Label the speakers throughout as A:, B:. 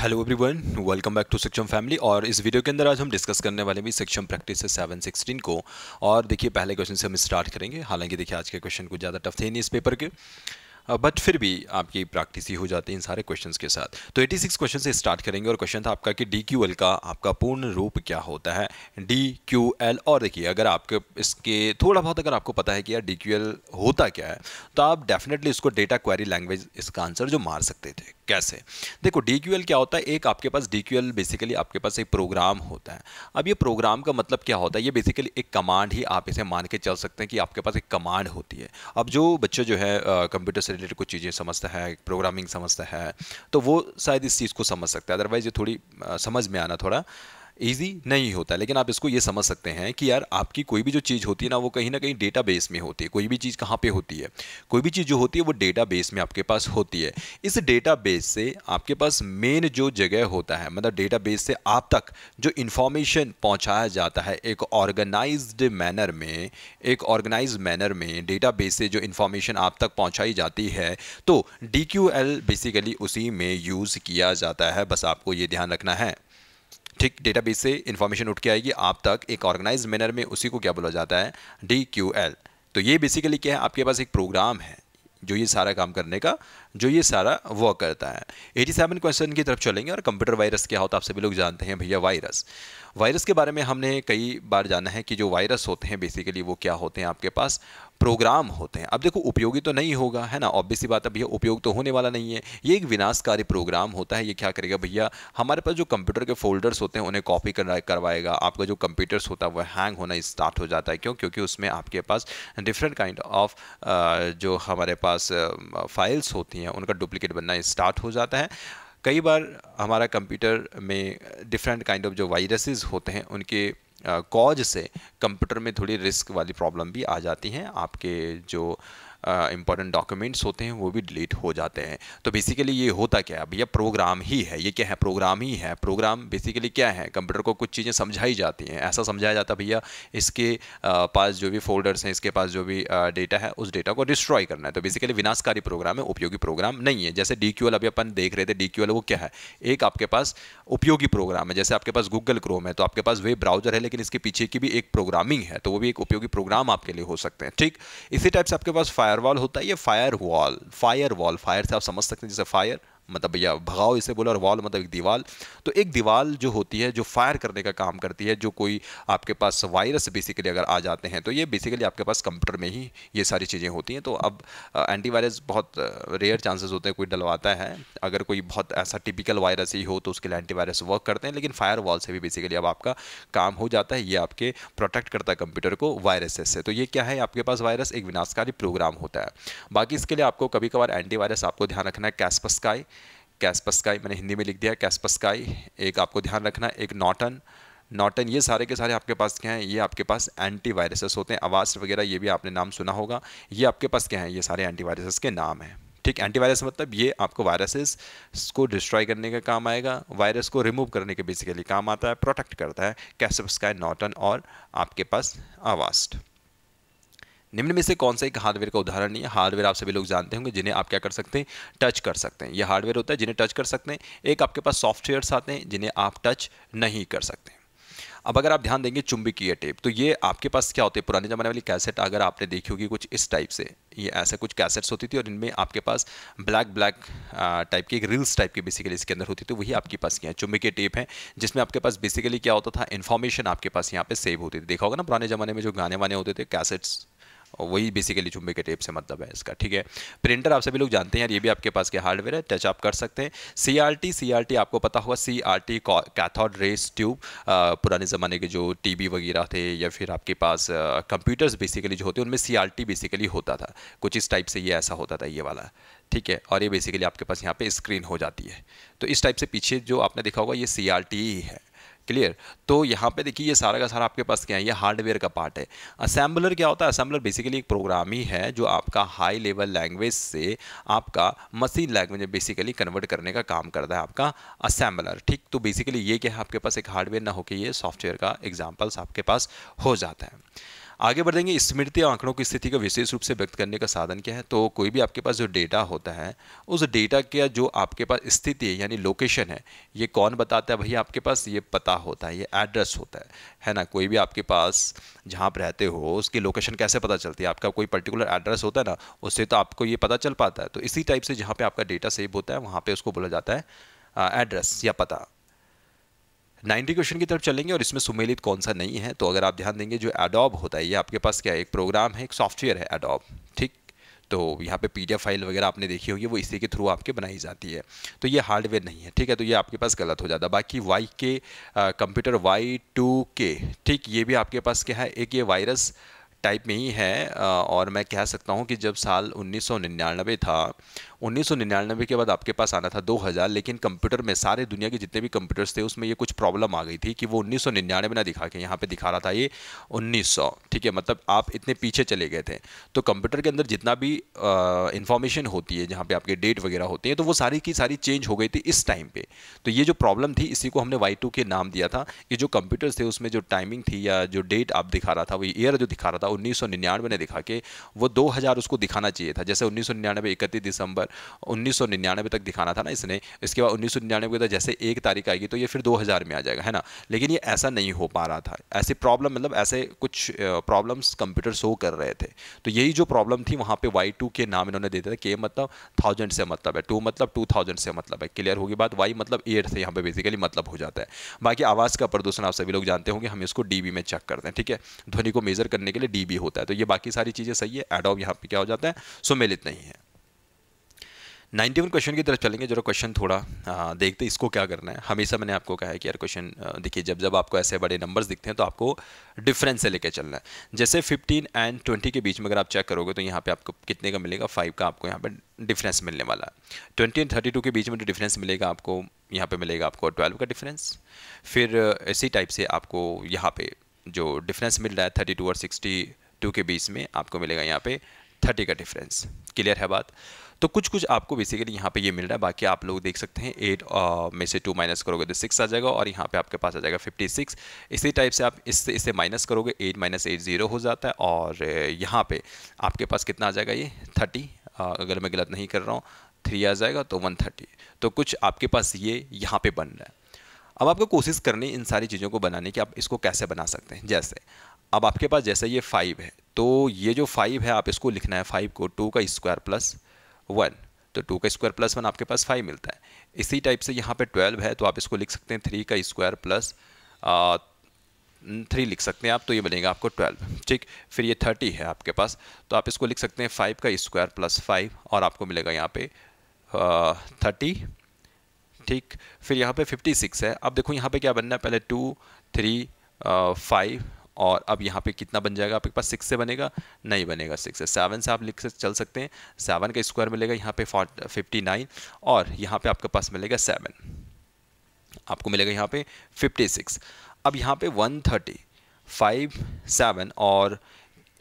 A: Hello everyone welcome back to Saksham family और इस video के अंदर आज हम डिस्कस करने वाले भी सक्षम प्रैक्टिस है सेवन सिक्सटीन को और देखिए पहले क्वेश्चन से हम स्टार्ट करेंगे हालांकि देखिए आज के क्वेश्चन कुछ ज़्यादा टफ थे नहीं इस पेपर के बट uh, फिर भी आपकी प्रैक्टिस ही हो जाती है इन सारे क्वेश्चन के साथ तो एटी सिक्स क्वेश्चन से स्टार्ट करेंगे और क्वेश्चन था आपका कि डी क्यू एल का आपका पूर्ण रूप क्या होता है डी क्यू एल और देखिए अगर आपके इसके थोड़ा बहुत अगर आपको पता है कि यार डी क्यू एल होता क्या है तो आप डेफिनेटली इसको डेटा क्वेरी लैंग्वेज इसका आंसर जो मार सकते थे कैसे देखो डी क्यू एल क्या होता है एक आपके पास डी क्यू एल बेसिकली आपके पास एक प्रोग्राम होता है अब ये प्रोग्राम का मतलब क्या होता है ये बेसिकली एक कमांड ही आप इसे मान के चल सकते हैं कि आपके पास एक कमांड होती है अब जो बच्चे जो है कंप्यूटर uh, से रिलेटेड कुछ चीज़ें समझता है प्रोग्रामिंग समझता है तो वो शायद इस चीज़ को समझ सकता है अदरवाइज़ ये थोड़ी समझ में आना थोड़ा ईजी नहीं होता लेकिन आप इसको ये समझ सकते हैं कि यार आपकी कोई भी जो चीज़ होती है ना वो कहीं ना कहीं डेटा बेस में होती है कोई भी चीज़ कहाँ पे होती है कोई भी चीज़ जो होती है वो डेटा बेस में आपके पास होती है इस डेटा बेस से आपके पास मेन जो जगह होता है मतलब डेटा बेस से आप तक जो इन्फॉर्मेशन पहुँचाया जाता है एक ऑर्गेनाइज मैनर में एक ऑर्गेनाइज मैनर में डेटा बेस से जो इन्फॉर्मेशन आप तक पहुँचाई जाती है तो डी बेसिकली उसी में यूज़ किया जाता है बस आपको ये ध्यान रखना है ठीक डेटाबेस से इन्फॉर्मेशन उठ के आएगी आप तक एक ऑर्गेनाइज मैनर में उसी को क्या बोला जाता है डी क्यू एल तो ये बेसिकली क्या है आपके पास एक प्रोग्राम है जो ये सारा काम करने का जो ये सारा वर्क करता है एटी सेवन क्वेश्चन की तरफ चलेंगे और कंप्यूटर वायरस क्या होता है आप सभी लोग जानते हैं भैया वायरस वायरस के बारे में हमने कई बार जाना है कि जो वायरस होते हैं बेसिकली वो क्या होते हैं आपके पास प्रोग्राम होते हैं अब देखो उपयोगी तो नहीं होगा है ना ऑब्वियसली बात है भैया उपयोग तो होने वाला नहीं है ये एक विनाशकारी प्रोग्राम होता है ये क्या करेगा भैया हमारे पास जो कंप्यूटर के फोल्डर्स होते हैं उन्हें कॉपी करवाएगा आपका जो कंप्यूटर्स होता है वह हैंग होना स्टार्ट हो जाता है क्यों क्योंकि उसमें आपके पास डिफरेंट काइंड ऑफ जो हमारे पास फाइल्स होती हैं उनका डुप्लीकेट बनना स्टार्ट हो जाता है कई बार हमारा कंप्यूटर में डिफरेंट काइंड ऑफ जो वायरसेस होते हैं उनके कॉज से कंप्यूटर में थोड़ी रिस्क वाली प्रॉब्लम भी आ जाती हैं आपके जो इंपॉर्टेंट डॉक्यूमेंट्स होते हैं वो भी डिलीट हो जाते हैं तो बेसिकली ये होता क्या है भैया प्रोग्राम ही है ये क्या है प्रोग्राम ही है प्रोग्राम बेसिकली क्या है कंप्यूटर को कुछ चीज़ें समझाई जाती हैं ऐसा समझाया जाता है भैया इसके पास जो भी फोल्डर्स हैं इसके पास जो भी डेटा है उस डेटा को डिस्ट्रॉय करना है तो बेसिकली विनाशकारी प्रोग्राम है उपयोगी प्रोग्राम नहीं है जैसे डी अभी अपन देख रहे थे डी वो क्या है एक आपके पास उपयोगी प्रोग्राम है जैसे आपके पास गूगल क्रोम है तो आपके पास वेब ब्राउजर है लेकिन इसके पीछे की भी एक प्रोग्रामिंग है तो वो भी एक उपयोगी प्रोग्राम आपके लिए हो सकते हैं ठीक इसी टाइप से आपके पास फायर फायरवॉल होता है ये firewall firewall fire से आप समझ सकते हैं जैसे फायर मतलब या भगाओ इसे बोला और वॉल मतलब एक दीवार तो एक दीवार जो होती है जो फायर करने का काम करती है जो कोई आपके पास वायरस बेसिकली अगर आ जाते हैं तो ये बेसिकली आपके पास कंप्यूटर में ही ये सारी चीज़ें होती हैं तो अब एंटीवायरस बहुत रेयर चांसेस होते हैं कोई डलवाता है अगर कोई बहुत ऐसा टिपिकल वायरस ही हो तो उसके लिए एंटीवायरस वर्क करते हैं लेकिन फायर वॉल से भी बेसिकली अब आपका काम हो जाता है ये आपके प्रोटेक्ट करता है कंप्यूटर को वायरसेस से तो ये क्या है आपके पास वायरस एक विनाशकारी प्रोग्राम होता है बाकी इसके लिए आपको कभी कभार एंटीवायरस आपको ध्यान रखना है कैसपस्काई कैसपस्काई मैंने हिंदी में लिख दिया कैसपस्काई एक आपको ध्यान रखना एक नॉटन नॉटन ये सारे के सारे आपके पास क्या हैं ये आपके पास एंटी वायरसेस होते हैं आवास वगैरह ये भी आपने नाम सुना होगा ये आपके पास क्या हैं ये सारे एंटी वायरसेस के नाम हैं ठीक एंटीवायरस मतलब ये आपको वायरसेस को डिस्ट्रॉय करने का काम आएगा वायरस को रिमूव करने के बेसिकली काम आता है प्रोटेक्ट करता है कैसपस्काई नॉटन और आपके पास आवास्ट निम्न में से कौन सा एक हार्डवेयर का उदाहरण नहीं है हार्डवेयर आप सभी लोग जानते होंगे जिन्हें आप क्या कर सकते हैं टच कर सकते हैं ये हार्डवेयर होता है जिन्हें टच कर सकते हैं एक आपके पास सॉफ्टवेयर्स आते हैं जिन्हें आप टच नहीं कर सकते अब अगर आप ध्यान देंगे चुंबकीय टेप तो ये आपके पास क्या होते हैं पुराने ज़माने वाली कैसेट अगर आपने देखी होगी कुछ इस टाइप से ये ऐसा कुछ कैसेट्स होती थी और इनमें आपके पास ब्लैक ब्लैक टाइप की एक रील्स टाइप की बेसिकली इसके अंदर होती थी वही आपके पास यहाँ चुंबकीय टेप है जिसमें आपके पास बेसिकली क्या होता था इन्फॉर्मेशन आपके पास यहाँ पे सेव होती थी देखा होगा ना पुराने ज़माने में जो गाने वाने होते थे कैसेट्स और वही बेसिकली चुंबे के टेप से मतलब है इसका ठीक है प्रिंटर आप सभी लोग जानते हैं यार ये भी आपके पास के हार्डवेयर है टच आप कर सकते हैं C R T C R T आपको पता होगा C R T cathode ray tube पुराने ज़माने के जो टी वी वगैरह थे या फिर आपके पास कंप्यूटर्स बेसिकली जो होते हैं उनमें सी आर टी बेसिकली होता था कुछ इस टाइप से ये ऐसा होता था ये वाला ठीक है और ये बेसिकली आपके पास यहाँ पे स्क्रीन हो जाती है तो इस टाइप से पीछे जो आपने देखा होगा ये सी आर टी ही है क्लियर तो यहाँ पे देखिए ये सारा का सारा आपके पास क्या है ये हार्डवेयर का पार्ट है असेंबलर क्या होता है असेंबलर बेसिकली एक प्रोग्राम ही है जो आपका हाई लेवल लैंग्वेज से आपका मशीन लैंग्वेज में बेसिकली कन्वर्ट करने का काम करता है आपका असेंबलर ठीक तो बेसिकली ये क्या है आपके पास एक हार्डवेयर ना होकर ये सॉफ्टवेयर का एग्जाम्पल्स आपके पास हो जाता है आगे बढ़ देंगे स्मृति आंकड़ों की स्थिति को विशेष रूप से व्यक्त करने का साधन क्या है तो कोई भी आपके पास जो डेटा होता है उस डेटा का जो आपके पास स्थिति है यानी लोकेशन है ये कौन बताता है भैया आपके पास ये पता होता है ये एड्रेस होता है है ना कोई भी आपके पास जहाँ आप रहते हो उसकी लोकेशन कैसे पता चलती है आपका कोई पर्टिकुलर एड्रेस होता है ना उससे तो आपको ये पता चल पाता है तो इसी टाइप से जहाँ पर आपका डेटा सेव होता है वहाँ पर उसको बोला जाता है एड्रेस या पता नाइन्टी क्वेश्चन की तरफ चलेंगे और इसमें सुमेलित कौन सा नहीं है तो अगर आप ध्यान देंगे जो एडोब होता है ये आपके पास क्या है एक प्रोग्राम है एक सॉफ्टवेयर है एडोब ठीक तो यहाँ पे पीडीएफ फाइल वगैरह आपने देखी होगी वो इसी के थ्रू आपके बनाई जाती है तो ये हार्डवेयर नहीं है ठीक है तो ये आपके पास गलत हो जाता बाकी वाई के कंप्यूटर वाई टू के ठीक ये भी आपके पास क्या है एक ये वायरस टाइप में ही है आ, और मैं कह सकता हूँ कि जब साल उन्नीस था 1999 के बाद आपके पास आना था 2000 लेकिन कंप्यूटर में सारे दुनिया के जितने भी कंप्यूटर्स थे उसमें ये कुछ प्रॉब्लम आ गई थी कि वो 1999 निन्यानवे ना दिखा के यहाँ पे दिखा रहा था ये 1900 ठीक है मतलब आप इतने पीछे चले गए थे तो कंप्यूटर के अंदर जितना भी इन्फॉर्मेशन होती है जहाँ पर आपके डेट वगैरह होती हैं तो वो सारी की सारी चेंज हो गई थी इस टाइम पर तो ये जो प्रॉब्लम थी इसी को हमने वाई के नाम दिया था कि जो कंप्यूटर्स थे उसमें जो टाइमिंग थी या जो डेट आप दिखा रहा था वो ईयर जो दिखा रहा था उन्नीस ने दिखा के वो दो उसको दिखाना चाहिए था जैसे उन्नीस सौ इकतीस दिसंबर पर उन्नीस तक दिखाना था ना इसने इसके बाद उन्नीस सौ तो जैसे एक तारीख आएगी तो ये फिर दो में आ जाएगा है ना लेकिन ये ऐसा नहीं हो पा रहा था ऐसे प्रॉब्लम मतलब ऐसे कुछ प्रॉब्लम्स कंप्यूटर शो कर रहे थे तो यही जो प्रॉब्लम थी वहाँ पे वाई टू के नाम इन्होंने देते थे के मतलब थाउजेंड से मतलब है टू मतलब टू थाउजेंड से मतलब है क्लियर होगी बात वाई मतलब एट से यहाँ पे बेसिकली मतलब हो जाता है बाकी आवाज़ का प्रदूषण आप सभी लोग जानते होंगे हम इसको डी में चेक करते हैं ठीक है ध्वनि को मेजर करने के लिए डी होता है तो ये बाकी सारी चीज़ें सही है एडॉप यहाँ पे क्या हो जाता है सुमिलित नहीं है नाइन्टी वन क्वेश्चन की तरफ चलेंगे जरा क्वेश्चन थोड़ा आ, देखते इसको क्या करना है हमेशा मैंने आपको कहा है कि यार क्वेश्चन देखिए जब जब आपको ऐसे बड़े नंबर्स दिखते हैं तो आपको डिफरेंस से लेकर चलना है जैसे 15 एंड 20 के बीच में अगर आप चेक करोगे तो यहाँ पे आपको कितने का मिलेगा फाइव का आपको यहाँ पर डिफरेंस मिलने वाला है ट्वेंटी एंड थर्टी के बीच में जो तो डिफरेंस मिलेगा आपको यहाँ पर मिलेगा आपको ट्वेल्व का डिफरेंस फिर इसी टाइप से आपको यहाँ पर जो डिफरेंस मिल रहा है थर्टी और सिक्सटी के बीच में आपको मिलेगा यहाँ पर थर्टी का डिफरेंस क्लियर है बात तो कुछ कुछ आपको बेसिकली यहाँ पे ये मिल रहा है बाकी आप लोग देख सकते हैं एट uh, में से टू माइनस करोगे तो सिक्स आ जाएगा और यहाँ पे आपके पास आ जाएगा फिफ्टी सिक्स इसी टाइप से आप इससे इससे माइनस करोगे एट माइनस एट ज़ीरो हो जाता है और uh, यहाँ पे आपके पास कितना आ जाएगा ये थर्टी uh, अगर मैं गलत नहीं कर रहा हूँ थ्री आ जाएगा तो वन थर्टी तो कुछ आपके पास ये यहाँ पर बन रहा है अब आपको कोशिश करनी इन सारी चीज़ों को बनाने की आप इसको कैसे बना सकते हैं जैसे अब आपके पास जैसे ये फाइव है तो ये जो फाइव है आप इसको लिखना है फाइव को टू का स्क्वायर प्लस वन तो टू का स्क्वायर प्लस वन आपके पास फाइव मिलता है इसी टाइप से यहाँ पे ट्वेल्व है तो आप इसको लिख सकते हैं थ्री का स्क्वायर प्लस थ्री लिख सकते हैं आप तो ये बनेगा आपको ट्वेल्व ठीक फिर ये थर्टी है आपके पास तो आप इसको लिख सकते हैं फाइव का स्क्वायर प्लस फाइव और आपको मिलेगा यहाँ पे थर्टी ठीक फिर यहाँ पे फिफ्टी सिक्स है अब देखो यहाँ पे क्या बनना है पहले टू थ्री फाइव और अब यहाँ पे कितना बन जाएगा आपके पास सिक्स से बनेगा नहीं बनेगा सिक्स से सेवन से आप लिख से चल सकते हैं सेवन का स्क्वायर मिलेगा यहाँ पे फिफ्टी नाइन और यहाँ पे आपके पास मिलेगा सेवन आपको मिलेगा यहाँ पे फिफ्टी सिक्स अब यहाँ पे वन थर्टी फाइव सेवन और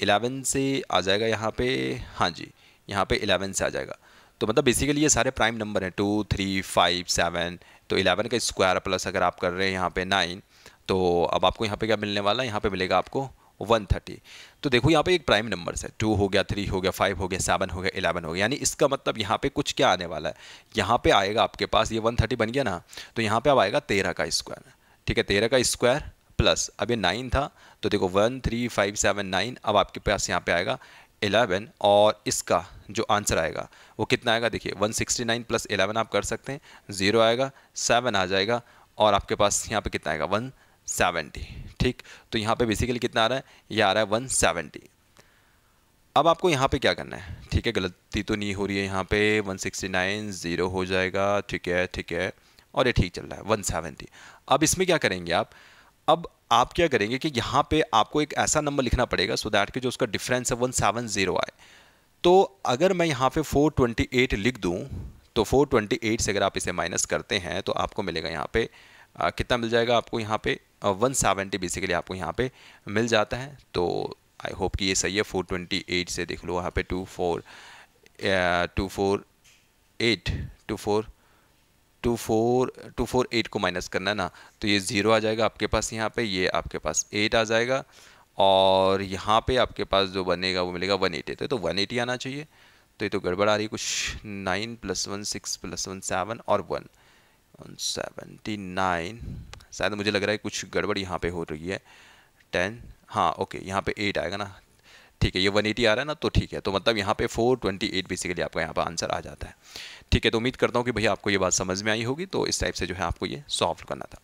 A: इलेवन से आ जाएगा यहाँ पे हाँ जी यहाँ पे इलेवन से आ जाएगा तो मतलब बेसिकली ये सारे प्राइम नंबर हैं टू थ्री फाइव सेवन तो एलेवन का स्क्वायर प्लस अगर आप कर रहे हैं यहाँ पे नाइन तो अब आपको यहाँ पे क्या मिलने वाला है यहाँ पे मिलेगा आपको 130 तो देखो यहाँ पे एक प्राइम नंबर्स है टू हो गया थ्री हो गया फाइव हो गया सेवन हो गया एलेवन हो गया यानी इसका मतलब यहाँ पे कुछ क्या आने वाला है यहाँ पे आएगा आपके पास ये 130 बन गया ना तो यहाँ पे अब आएगा तेरह का स्क्वायर ठीक है तेरह का स्क्वायर प्लस अब ये नाइन था तो देखो one three five seven nine अब आपके पास यहाँ पर आएगा एलेवन और इसका जो आंसर आएगा वो कितना आएगा देखिए वन सिक्सटी नाइन प्लस आप कर सकते हैं ज़ीरो आएगा सेवन आ जाएगा और आपके पास यहाँ पे कितना आएगा वन सेवेंटी ठीक तो यहाँ पे बेसिकली कितना आ रहा है ये आ रहा है वन सेवेंटी अब आपको यहाँ पे क्या करना है ठीक है गलती तो नहीं हो रही है यहाँ पे नाइन ज़ीरो हो जाएगा ठीक है ठीक है और ये ठीक चल रहा है वन सेवेंटी अब इसमें क्या करेंगे आप अब आप क्या करेंगे कि यहाँ पे आपको एक ऐसा नंबर लिखना पड़ेगा सो दैट कि जो उसका डिफरेंस है वन सेवन जीरो आए तो अगर मैं यहाँ पे 428 लिख दूँ तो 428 से अगर आप इसे माइनस करते हैं तो आपको मिलेगा यहाँ पे आ, कितना मिल जाएगा आपको यहाँ पे वन सेवेंटी बेसिकली आपको यहाँ पे मिल जाता है तो आई होप कि ये सही है फोर ट्वेंटी एट से देख लो वहाँ पे two four two four eight two four two four two four eight को माइनस करना है ना तो ये ज़ीरो आ जाएगा आपके पास यहाँ पे ये आपके पास एट आ जाएगा और यहाँ पे आपके पास जो बनेगा वो मिलेगा वन एटी तो वन एटी तो आना चाहिए तो ये तो गड़बड़ आ रही है कुछ nine plus one six plus one seven और वन वन सेवेंटी नाइन शायद मुझे लग रहा है कुछ गड़बड़ यहाँ पे हो रही है टेन हाँ ओके यहाँ पे एट आएगा ना ठीक है ये वन एटी आ रहा है ना तो ठीक है तो मतलब यहाँ पे एट बेसिकली आपका यहाँ पर आंसर आ जाता है ठीक है तो उम्मीद करता हूँ कि भैया आपको ये बात समझ में आई होगी तो इस टाइप से जो है आपको ये सॉल्व करना था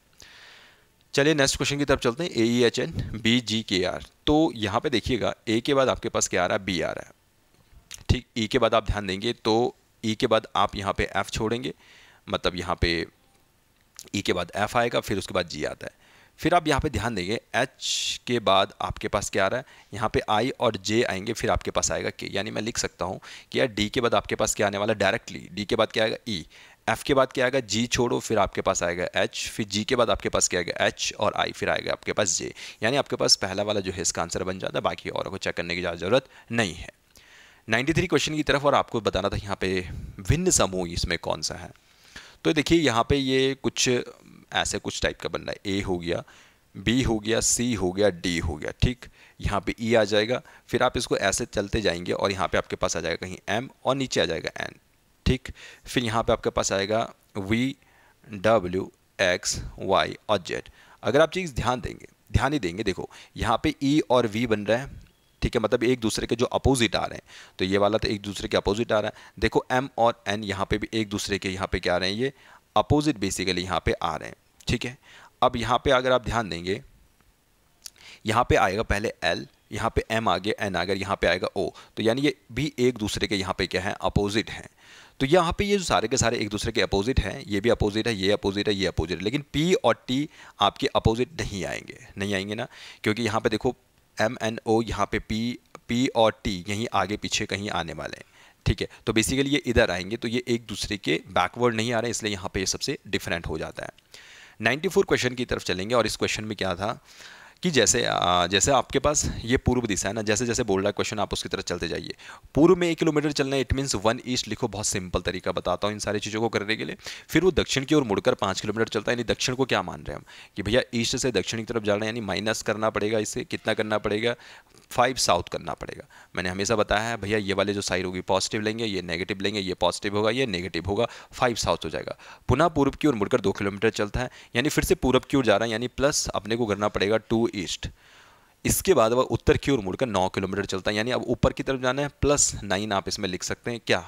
A: चलिए नेक्स्ट क्वेश्चन की तरफ चलते हैं A E H N B G K R तो यहाँ पर देखिएगा ए के बाद आपके पास क्या आ रहा है बी आ रहा है ठीक ई e के बाद आप ध्यान देंगे तो ई e के बाद आप यहाँ पर एफ़ छोड़ेंगे मतलब यहाँ पे ई e के बाद एफ आएगा फिर उसके बाद जी आता है फिर आप यहाँ पे ध्यान देंगे एच के बाद आपके पास क्या आ रहा है यहाँ पे आई और जे आएंगे फिर आपके पास आएगा के यानी मैं लिख सकता हूँ कि यार डी के बाद आपके पास क्या आने वाला डायरेक्टली डी के बाद क्या आएगा ई e। एफ के बाद क्या आएगा जी छोड़ो फिर आपके पास आएगा एच फिर जी के बाद आपके पास क्या आएगा एच और आई फिर आएगा आपके पास जे यानी आपके पास पहला वाला जो है इसका आंसर बन जाता है बाकी और को चेक करने की ज़्यादा ज़रूरत नहीं है 93 क्वेश्चन की तरफ और आपको बताना था यहाँ पे भिन्न समूह इसमें कौन सा है तो देखिए यहाँ पे ये कुछ ऐसे कुछ टाइप का बन रहा है ए हो गया बी हो गया सी हो गया डी हो गया ठीक यहाँ पे ई e आ जाएगा फिर आप इसको ऐसे चलते जाएंगे और यहाँ पे आपके पास आ जाएगा कहीं एम और नीचे आ जाएगा एन ठीक फिर यहाँ पे आपके पास आएगा वी डब्ल्यू एक्स वाई और जेड अगर आप चीज़ ध्यान देंगे ध्यान ही देंगे देखो यहाँ पे ई e और वी बन रहा है ठीक है मतलब एक दूसरे के जो अपोजिट आ रहे हैं तो ये वाला तो एक दूसरे के अपोजिट आ रहा है देखो एम और एन यहाँ पे भी एक दूसरे के यहाँ पे क्या आ रहे हैं ये अपोजिट बेसिकली यहाँ पे आ रहे हैं ठीक है अब यहाँ पे अगर आप ध्यान देंगे यहाँ पे आएगा पहले एल यहाँ पे एम आ गया एन आगे यहाँ पे आएगा ओ तो यानी ये भी एक दूसरे के यहाँ पे क्या है अपोजिट हैं तो यहाँ पे ये जो सारे के सारे एक दूसरे के अपोजिट हैं ये भी अपोजिट है ये अपोजिट है ये अपोजिट है लेकिन पी और टी आपके अपोजिट नहीं आएंगे नहीं आएंगे ना क्योंकि यहाँ पे देखो एम एन ओ यहाँ पे पी पी और टी यहीं आगे पीछे कहीं आने वाले हैं ठीक है तो बेसिकली ये इधर आएंगे तो ये एक दूसरे के बैकवर्ड नहीं आ रहे इसलिए यहाँ पे ये सबसे डिफरेंट हो जाता है 94 क्वेश्चन की तरफ चलेंगे और इस क्वेश्चन में क्या था कि जैसे जैसे आपके पास ये पूर्व दिशा है ना जैसे जैसे बोल रहा है क्वेश्चन आप उसकी तरफ चलते जाइए पूर्व में एक किलोमीटर चलना इट मीन्स वन ईस्ट लिखो बहुत सिंपल तरीका बताता हूँ इन सारी चीज़ों को करने के लिए फिर वो दक्षिण की ओर मुड़कर पाँच किलोमीटर चलता है यानी दक्षिण को क्या मान रहे हैं हम कि भैया ईस्ट से दक्षिण की तरफ जा रहे हैं यानी माइनस करना पड़ेगा इससे कितना करना पड़ेगा फाइव साउथ करना पड़ेगा मैंने हमेशा बताया है भैया ये वाले जो साइड होगी पॉजिटिव लेंगे ये नेगेटिव लेंगे ये पॉजिटिव होगा ये नेगेटिव होगा फाइव साउथ हो जाएगा पुनः पूर्व की ओर मुड़कर दो किलोमीटर चलता है यानी फिर से पूर्व की ओर जा रहा है यानी प्लस अपने को करना पड़ेगा टू ईस्ट इसके बाद वह उत्तर की ओर मुड़कर नौ किलोमीटर चलता है यानी अब ऊपर की तरफ जाना है प्लस नाइन आप इसमें लिख सकते हैं क्या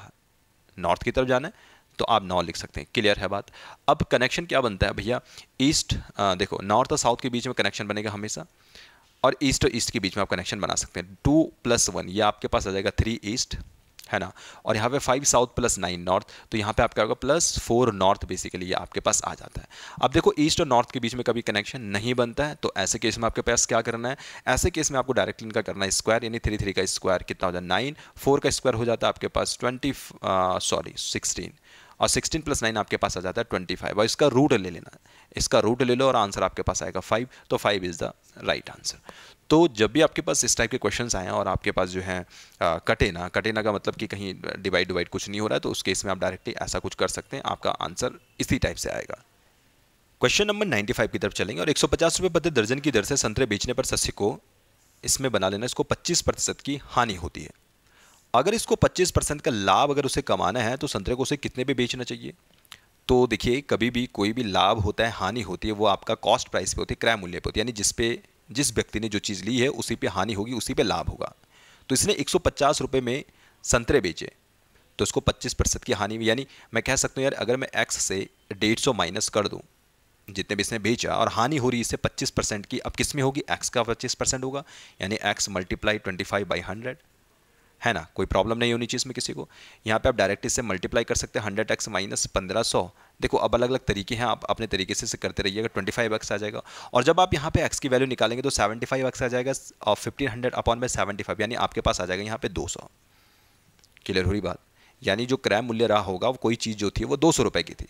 A: नॉर्थ की तरफ जाना है तो आप नौ लिख सकते हैं क्लियर है बात अब कनेक्शन क्या बनता है भैया ईस्ट देखो नॉर्थ और साउथ के बीच में कनेक्शन बनेगा हमेशा और ईस्ट और ईस्ट के बीच में आप कनेक्शन बना सकते हैं टू प्लस वन ये आपके पास आ जाएगा थ्री ईस्ट है ना और यहाँ पे five south plus nine north तो यहाँ पे आपका होगा प्लस फोर नॉर्थ बेसिकली ये आपके पास आ जाता है अब देखो ईस्ट और नॉर्थ के बीच में कभी कनेक्शन नहीं बनता है तो ऐसे केस में आपके पास क्या करना है ऐसे केस में आपको डायरेक्ट इनका करना है स्क्वायर यानी थ्री थ्री का स्क्वायर कितना हो जाता है नाइन फोर का स्क्वायर हो जाता है आपके पास ट्वेंटी सॉरी सिक्सटीन और 16 प्लस नाइन आपके पास आ जाता है 25 और इसका रूट ले लेना इसका रूट ले लो और आंसर आपके पास आएगा 5 तो 5 इज़ द राइट आंसर तो जब भी आपके पास इस टाइप के क्वेश्चंस आए और आपके पास जो है कटेना कटे ना कटे ना का मतलब कि कहीं डिवाइड डिवाइड कुछ नहीं हो रहा है तो उस केस में आप डायरेक्टली ऐसा कुछ कर सकते हैं आपका आंसर इसी टाइप से आएगा क्वेश्चन नंबर नाइन्टी की तरफ चलेंगे और एक सौ प्रति दर्जन की दर से संतरे बेचने पर सस्य को इसमें बना लेना इसको पच्चीस प्रतिशत की हानि होती है अगर इसको 25 परसेंट का लाभ अगर उसे कमाना है तो संतरे को उसे कितने पे बेचना चाहिए तो देखिए कभी भी कोई भी लाभ होता है हानि होती है वो आपका कॉस्ट प्राइस पे होती है क्रय मूल्य पे होती है यानी जिस पे जिस व्यक्ति ने जो चीज़ ली है उसी पे हानि होगी उसी पे लाभ होगा तो इसने एक सौ में संतरे बेचे तो इसको पच्चीस की हानि यानी मैं कह सकता हूँ यार अगर मैं एक्स से डेढ़ सौ माइनस कर दूँ जितने भी इसने बेचा और हानि हो रही है इससे 25 परसेंट की अब किस में होगी एक्स का 25 परसेंट होगा यानी X multiply twenty five by hundred है ना कोई प्रॉब्लम नहीं होनी चाहिए इसमें किसी को यहाँ पे आप डायरेक्ट इससे मल्टीप्लाई कर सकते हैं हंड्रेड एक्स माइनस पंद्रह सौ देखो अब अलग अलग तरीके हैं आप अपने तरीके से इसे करते रहिएगा ट्वेंटी फाइव एक्स आ जाएगा और जब आप यहाँ पे एक्स की वैल्यू निकालेंगे तो सेवेंटी फाइव एक्स आ जाएगा और fifteen hundred upon by seventy five यानी आपके पास आ जाएगा यहाँ पे दो सौ क्लियर हो रही बात यानी जो क्रय मूल्य रहा होगा वो कोई चीज़ जो थी वो दो सौ रुपये की थी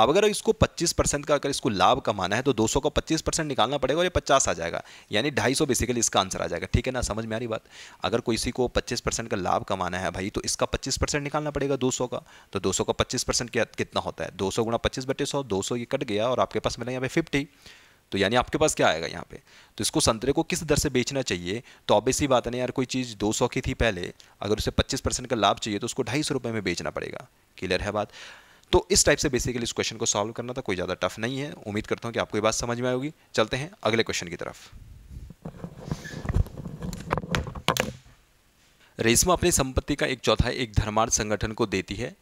A: अब अगर इसको 25 परसेंट का अगर इसको लाभ कमाना है तो 200 को 25 परसेंट निकालना पड़ेगा और ये 50 आ जाएगा यानी ढाई सौ बेसिकली इसका आंसर आ जाएगा ठीक है ना समझ में आ रही बात अगर किसी को 25 परसेंट का लाभ कमाना है भाई तो इसका 25 परसेंट निकालना पड़ेगा 200 का तो 200 का 25 परसेंट कितना होता है दो सौ गुणा पच्चीस बटे सौ दो ये कट गया और आपके पास मिला यहाँ पे फिफ्टी तो यानी आपके पास क्या आएगा यहाँ पे तो इसको संतरे को किस दर से बेचना चाहिए तो अब इसी बात नहीं यार कोई चीज़ 200 की थी पहले अगर उसे 25 परसेंट का लाभ चाहिए तो उसको ढाई सौ रुपये में बेचना पड़ेगा क्लियर है बात तो इस टाइप से बेसिकली इस क्वेश्चन को सॉल्व करना था कोई ज़्यादा टफ नहीं है उम्मीद करता हूँ कि आपको ये बात समझ में आएगी चलते हैं अगले क्वेश्चन की तरफ रेशमा अपनी संपत्ति का एक चौथाई एक धर्मार्थ संगठन को देती है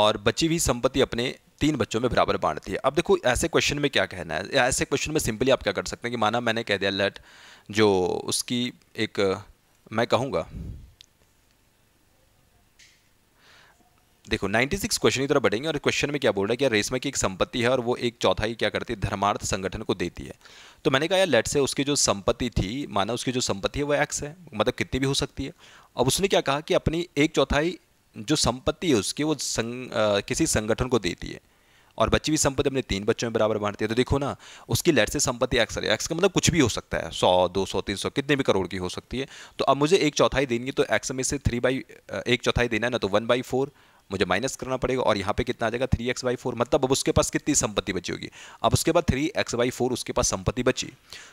A: और बची हुई संपत्ति अपने तीन बच्चों में बराबर बांटती है अब देखो ऐसे क्वेश्चन में क्या कहना है ऐसे क्वेश्चन में सिंपली आप क्या कर सकते हैं कि माना मैंने कह दिया लेट जो उसकी एक मैं कहूँगा देखो 96 क्वेश्चन की तरफ बढ़ेंगे और क्वेश्चन में क्या बोल रहा है कि रेशमा की एक संपत्ति है और वो एक चौथाई क्या करती है धर्मार्थ संगठन को देती है तो मैंने कहा यार लेट से उसकी जो संपत्ति थी माना उसकी जो संपत्ति है वो एक्स है मतलब कितनी भी हो सकती है अब उसने क्या कहा कि अपनी एक चौथाई जो संपत्ति है उसकी वो संग, आ, किसी संगठन को देती है और बच्ची भी संपत्ति अपने तीन बच्चों में बराबर बांटती है तो देखो ना उसकी लेट से संपत्ति एक्स है एक्स का मतलब कुछ भी हो सकता है सौ दो सौ तीन सौ कितने भी करोड़ की हो सकती है तो अब मुझे एक चौथाई देनी है तो एक्स में से थ्री बाई एक चौथाई देना है ना तो वन बाई फोर मुझे माइनस करना पड़ेगा और यहाँ पे कितना आ जाएगा थ्री एक्स बाई फोर मतलब अब उसके पास कितनी संपत्ति बची होगी अब उसके बाद थ्री एक्स बाई फोर उसके पास संपत्ति बची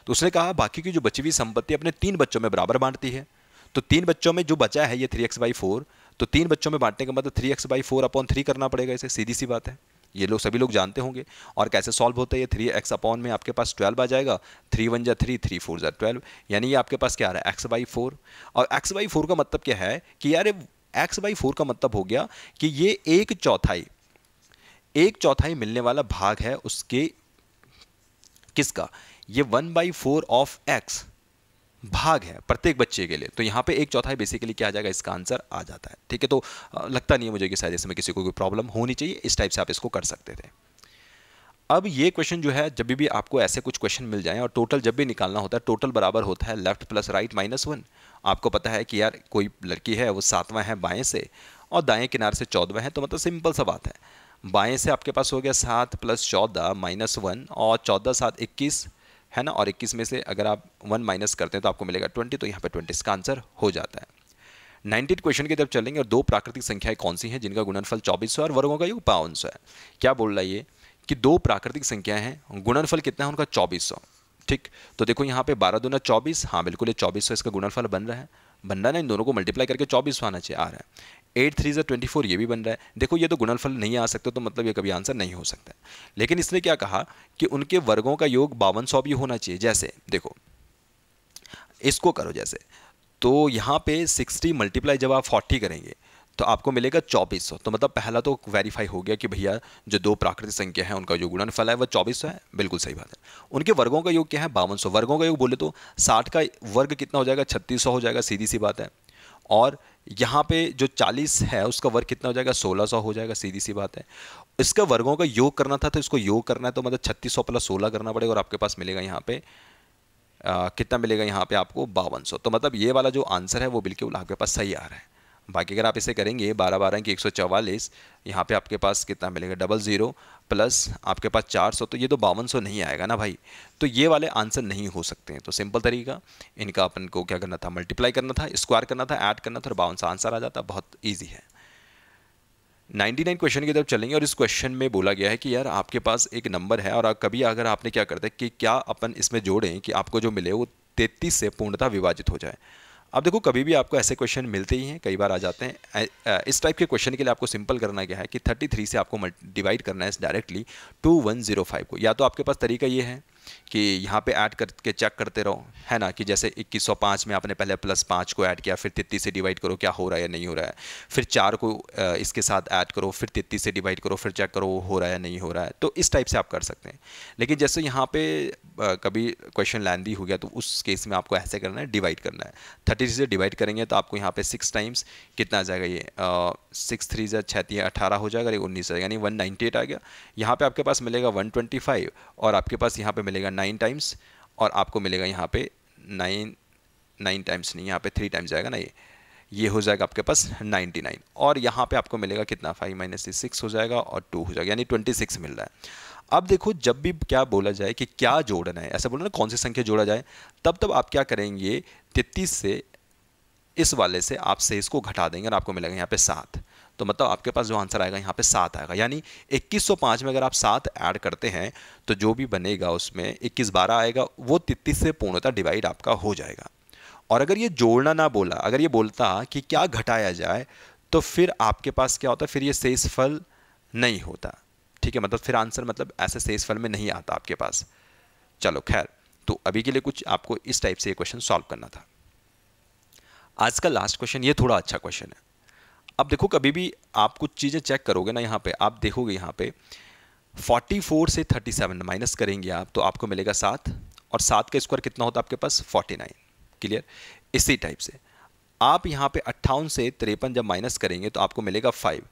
A: तो उसने कहा बाकी की जो बची हुई संपत्ति अपने तीन बच्चों में बराबर बांटती है तो तीन बच्चों में जो बचा है ये थ्री एक्स बाई फोर तो तीन बच्चों में बांटने का मतलब three X by four upon three करना पड़ेगा इसे सीधी सी बात है ये लोग सभी लोग जानते होंगे और कैसे सॉल्व होता है ये थ्री एक्स अपॉन में आपके पास ट्वेल्व आ जाएगा थ्री वन जा थ्री थ्री फोर जा ट्वेल्व यानी ये आपके पास क्या आ रहा है एक्स बाई फोर और एक्स बाई फोर का मतलब क्या है कि यार एक्स बाई फोर का मतलब हो गया कि ये एक चौथाई एक चौथाई मिलने वाला भाग है उसके किसका ये one by four of X भाग है प्रत्येक बच्चे के लिए तो यहाँ पे एक चौथाई बेसिकली क्या आ जाएगा इसका आंसर आ जाता है ठीक है तो लगता नहीं है मुझे कि शायद इसमें किसी को कोई प्रॉब्लम होनी चाहिए इस टाइप से आप इसको कर सकते थे अब ये क्वेश्चन जो है जब भी आपको ऐसे कुछ क्वेश्चन मिल जाए और टोटल जब भी निकालना होता है टोटल बराबर होता है left plus right minus one आपको पता है कि यार कोई लड़की है वो सातवां है बाएँ से और दाएँ किनारे से चौदवा है तो मतलब सिंपल सा बात है बाएँ से आपके पास हो गया सात प्लस चौदह माइनस वन और चौदह सात इक्कीस है ना और इक्कीस में से अगर आप वन माइनस करते हैं तो आपको मिलेगा ट्वेंटी तो यहाँ पर ट्वेंटी इसका आंसर हो जाता है नाइनटीन क्वेश्चन की तरफ चलेंगे और दो प्राकृतिक संख्याएं कौन सी हैं जिनका गुणनफल चौबीस है और वर्गों का योग बावन है क्या बोल रहा है ये कि दो प्राकृतिक संख्याएं हैं गुणनफल कितना है उनका चौबीस सौ ठीक तो देखो यहाँ पे बारह ना चौबीस हाँ बिल्कुल ये चौबीस इसका गुणनफल बन रहा है बन रहा है ना इन दोनों को मल्टीप्लाई करके चौबीस आना चाहिए आ रहा है एट थ्री ज़ा ट्वेंटी फोर ये भी बन रहा है देखो ये तो गुणनफल नहीं आ सकता तो मतलब ये कभी आंसर नहीं हो सकता लेकिन इसने क्या कहा कि उनके वर्गों का योग बावन सौ भी होना चाहिए जैसे देखो इसको करो जैसे तो यहाँ पे 60 मल्टीप्लाई जब आप 40 करेंगे तो आपको मिलेगा चौबीस तो मतलब पहला तो वेरीफाई हो गया कि भैया जो दो प्राकृतिक संख्या है उनका जो गुणनफल है वह चौबीस है बिल्कुल सही बात है उनके वर्गों का योग क्या है बावन वर्गों का योग बोले तो साठ का वर्ग कितना हो जाएगा छत्तीस हो जाएगा सीधी सी बात है और यहाँ पे जो 40 है उसका वर्ग कितना हो जाएगा 1600 हो जाएगा सीधी सी बात है इसका वर्गों का योग करना था तो इसको योग करना है तो मतलब 3600 प्लस सोलह करना पड़ेगा और आपके पास मिलेगा यहाँ पे आ, कितना मिलेगा यहाँ पे आपको बावन तो मतलब ये वाला जो आंसर है वो बिल्कुल आपके पास सही आ रहा है बाकी अगर आप इसे करेंगे बारह बारह की एक सौ चवालीस यहाँ पर आपके पास कितना मिलेगा डबल ज़ीरो प्लस आपके पास चार सौ तो ये तो बावन सौ नहीं आएगा ना भाई तो ये वाले आंसर नहीं हो सकते हैं तो सिंपल तरीका इनका अपन को क्या करना था मल्टीप्लाई करना था स्क्वायर करना था ऐड करना था और बावन सौ आंसर आ जाता बहुत ईजी है 99 क्वेश्चन की तरफ चलेंगे और इस क्वेश्चन में बोला गया है कि यार आपके पास एक नंबर है और कभी अगर आपने क्या करते हैं कि क्या अपन इसमें जोड़ें कि आपको जो मिले वो तैतीस से पूर्णतः विभाजित हो जाए अब देखो कभी भी आपको ऐसे क्वेश्चन मिलते ही हैं कई बार आ जाते हैं इस टाइप के क्वेश्चन के लिए आपको सिंपल करना क्या है कि 33 से आपको डिवाइड करना है डायरेक्टली 2105 को या तो आपके पास तरीका ये है कि यहाँ पे ऐड करके चेक करते रहो है ना कि जैसे 2105 में आपने पहले प्लस पाँच को ऐड किया फिर तित्ती से डिवाइड करो क्या हो रहा है या नहीं हो रहा है फिर चार को इसके साथ ऐड करो फिर तित्ती से डिवाइड करो फिर चेक करो वो हो रहा है या नहीं हो रहा है तो इस टाइप से आप कर सकते हैं लेकिन जैसे यहाँ पे कभी क्वेश्चन लैंदी हो गया तो उस केस में आपको ऐसे करना है डिवाइड करना है थर्टी से डिवाइड करेंगे तो आपको यहाँ पर सिक्स टाइम्स कितना आ जाएगा ये सिक्स थ्री जै छत्तीस अठारह हो जाएगा उन्नीस यानी वन नाइन्टी एट आ गया यहाँ पे आपके पास मिलेगा वन ट्वेंटी फाइव और आपके पास यहाँ पे मिलेगा नाइन टाइम्स और आपको मिलेगा यहाँ पे नाइन नाइन टाइम्स नहीं यहाँ पे थ्री टाइम्स जाएगा ना ये ये हो जाएगा आपके पास नाइन्टी नाइन और यहाँ पे आपको मिलेगा कितना फाइव माइनस सिक्स हो जाएगा और टू हो जाएगा यानी ट्वेंटी सिक्स मिल रहा है अब देखो जब भी क्या बोला जाए कि क्या जोड़ना है ऐसा बोला ना कौन सी संख्या जोड़ा जाए तब तब आप क्या करेंगे तेतीस से इस वाले से आप सेज को घटा देंगे और आपको मिलेगा यहाँ पे सात तो मतलब आपके पास जो आंसर आएगा यहाँ पे सात आएगा यानी 2105 में अगर आप सात ऐड करते हैं तो जो भी बनेगा उसमें इक्कीस बारह आएगा वो तितीस से पूर्णता डिवाइड आपका हो जाएगा और अगर ये जोड़ना ना बोला अगर ये बोलता कि क्या घटाया जाए तो फिर आपके पास क्या होता फिर ये शेष फल नहीं होता ठीक है मतलब फिर आंसर मतलब ऐसे शेष फल में नहीं आता आपके पास चलो खैर तो अभी के लिए कुछ आपको इस टाइप से ये क्वेश्चन सॉल्व करना था आज का लास्ट क्वेश्चन ये थोड़ा अच्छा क्वेश्चन है अब देखो कभी भी आप कुछ चीज़ें चेक करोगे ना यहाँ पे आप देखोगे यहाँ पे 44 से 37 माइनस करेंगे आप तो आपको मिलेगा सात और सात का स्क्वायर कितना होता है आपके पास 49 क्लियर इसी टाइप से आप यहाँ पे अट्ठावन से तिरपन जब माइनस करेंगे तो आपको मिलेगा फाइव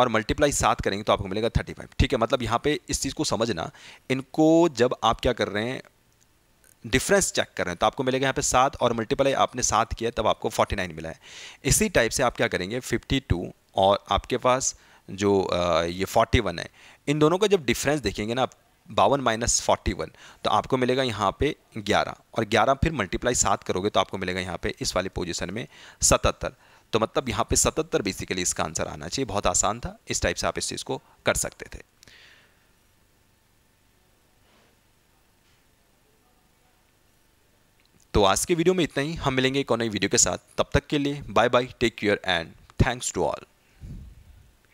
A: और मल्टीप्लाई सात करेंगे तो आपको मिलेगा थर्टी फाइव ठीक है मतलब यहाँ पर इस चीज़ को समझना इनको जब आप क्या कर रहे हैं डिफरेंस चेक कर रहे हैं तो आपको मिलेगा यहाँ पे सात और मल्टीप्लाई आपने सात किया तब आपको फोर्टी नाइन मिला है इसी टाइप से आप क्या करेंगे फिफ्टी टू और आपके पास जो ये फोर्टी वन है इन दोनों का जब डिफरेंस देखेंगे ना आप बावन माइनस फोर्टी वन तो आपको मिलेगा यहाँ पे ग्यारह और ग्यारह फिर मल्टीप्लाई सात करोगे तो आपको मिलेगा यहाँ पे इस वाली पोजिशन में सतहत्तर तो मतलब यहाँ पे सतहत्तर बेसिकली इसका आंसर आना चाहिए बहुत आसान था इस टाइप से आप इस चीज़ को कर सकते थे तो आज के वीडियो में इतना ही हम मिलेंगे एक और नई वीडियो के साथ तब तक के लिए bye bye take care and thanks to all